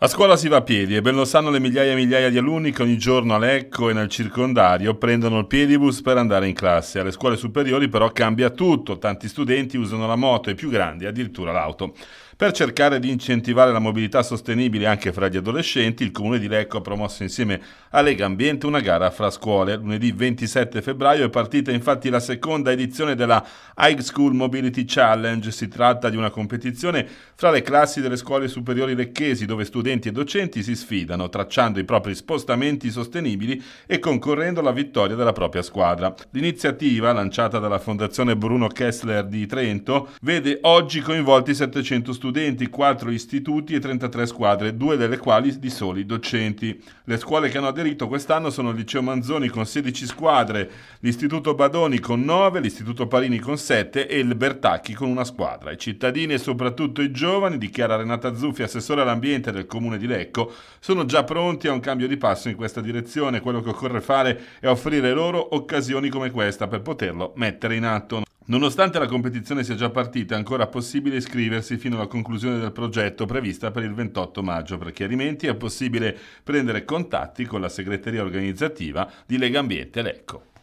A scuola si va a piedi e ben lo sanno le migliaia e migliaia di alunni che ogni giorno a Lecco e nel circondario prendono il piedibus per andare in classe. Alle scuole superiori però cambia tutto, tanti studenti usano la moto e i più grandi addirittura l'auto. Per cercare di incentivare la mobilità sostenibile anche fra gli adolescenti, il Comune di Lecco ha promosso insieme a Lega Ambiente una gara fra scuole. Lunedì 27 febbraio è partita infatti la seconda edizione della High School Mobility Challenge. Si tratta di una competizione fra le classi delle scuole superiori lecchesi dove studenti studenti e docenti si sfidano, tracciando i propri spostamenti sostenibili e concorrendo alla vittoria della propria squadra. L'iniziativa, lanciata dalla Fondazione Bruno Kessler di Trento, vede oggi coinvolti 700 studenti, 4 istituti e 33 squadre, due delle quali di soli docenti. Le scuole che hanno aderito quest'anno sono il Liceo Manzoni con 16 squadre, l'Istituto Badoni con 9, l'Istituto Parini con 7 e il Bertacchi con una squadra. I cittadini e soprattutto i giovani, dichiara Renata Zuffi, assessore all'ambiente del Comune, comune di Lecco sono già pronti a un cambio di passo in questa direzione. Quello che occorre fare è offrire loro occasioni come questa per poterlo mettere in atto. Nonostante la competizione sia già partita, è ancora possibile iscriversi fino alla conclusione del progetto prevista per il 28 maggio. Per chiarimenti è possibile prendere contatti con la segreteria organizzativa di Lega Ambiente Lecco.